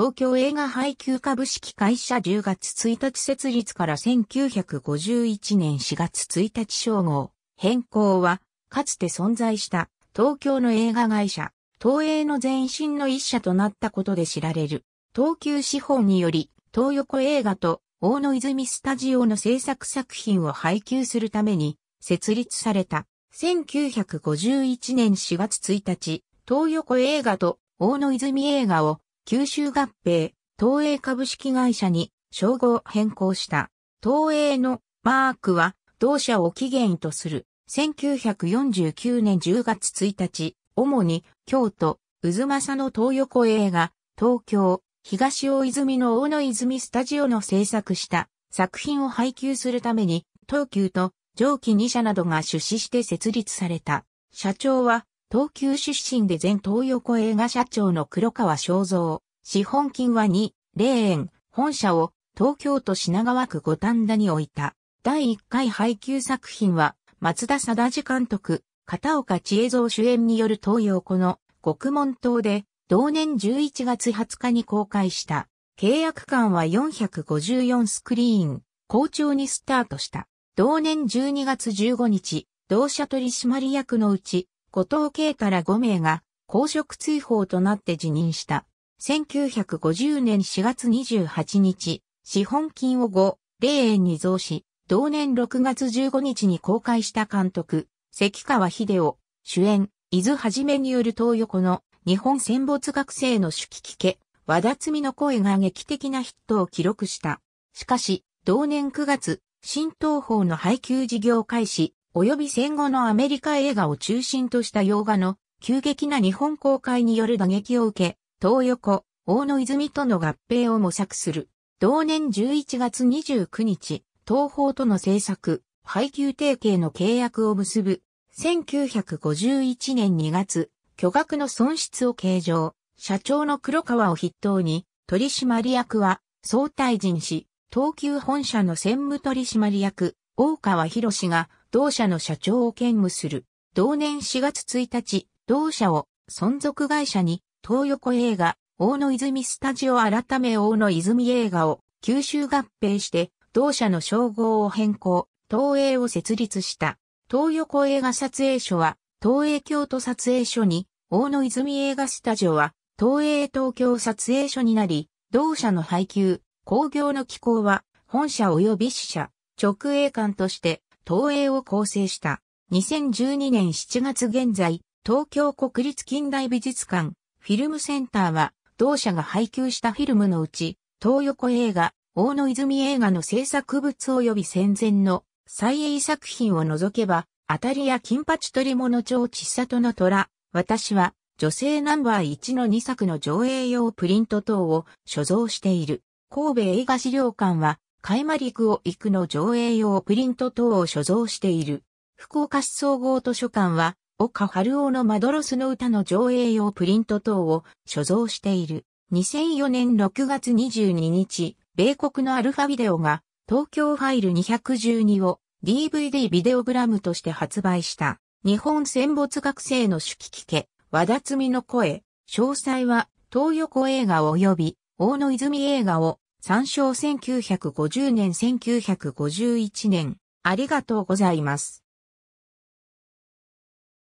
東京映画配給株式会社10月1日設立から1951年4月1日称号。変更は、かつて存在した東京の映画会社、東映の前身の一社となったことで知られる。東急資本により、東横映画と大野泉スタジオの制作作品を配給するために設立された。1951年4月1日、東横映画と大野泉映画を九州合併、東映株式会社に称号変更した。東映のマークは同社を起源とする1949年10月1日、主に京都、渦政の東横映画、東京、東大泉の大野泉スタジオの制作した作品を配給するために東急と上記2社などが出資して設立された。社長は東急出身で前東横映画社長の黒川昭蔵、資本金は2、0円、本社を東京都品川区五反田に置いた。第1回配給作品は、松田貞治監督、片岡千恵蔵主演による東洋子の獄門島で、同年11月20日に公開した。契約間は454スクリーン、好調にスタートした。同年12月15日、同社取締役のうち、後藤慶太ら5名が公職追放となって辞任した。1950年4月28日、資本金を5、0円に増し、同年6月15日に公開した監督、関川秀夫、主演、伊豆はじめによる東横の日本戦没学生の手記聞け、和田摘の声が劇的なヒットを記録した。しかし、同年9月、新東方の配給事業開始、及び戦後のアメリカ映画を中心とした洋画の急激な日本公開による打撃を受け、東横、大野泉との合併を模索する。同年11月29日、東宝との制作、配給提携の契約を結ぶ。1951年2月、巨額の損失を計上、社長の黒川を筆頭に、取締役は、総退陣し、東急本社の専務取締役、大川博が、同社の社長を兼務する。同年4月1日、同社を存続会社に東横映画、大野泉スタジオ改め大野泉映画を吸収合併して同社の称号を変更、東映を設立した。東横映画撮影所は東映京都撮影所に、大野泉映画スタジオは東映東京撮影所になり、同社の配給、工業の機構は本社及び支社、直営館として東映を構成した。2012年7月現在、東京国立近代美術館、フィルムセンターは、同社が配給したフィルムのうち、東横映画、大野泉映画の制作物及び戦前の再映作品を除けば、当たりや金八取物町千里の虎、私は、女性ナンバー1の2作の上映用プリント等を所蔵している。神戸映画資料館は、海リ陸を行くの上映用プリント等を所蔵している。福岡市総合図書館は、岡春夫のマドロスの歌の上映用プリント等を所蔵している。2004年6月22日、米国のアルファビデオが東京ファイル212を DVD ビデオグラムとして発売した。日本戦没学生の手記聞け、和田摘みの声。詳細は東横映画及び大野泉映画を参照1950年1951年、ありがとうございます。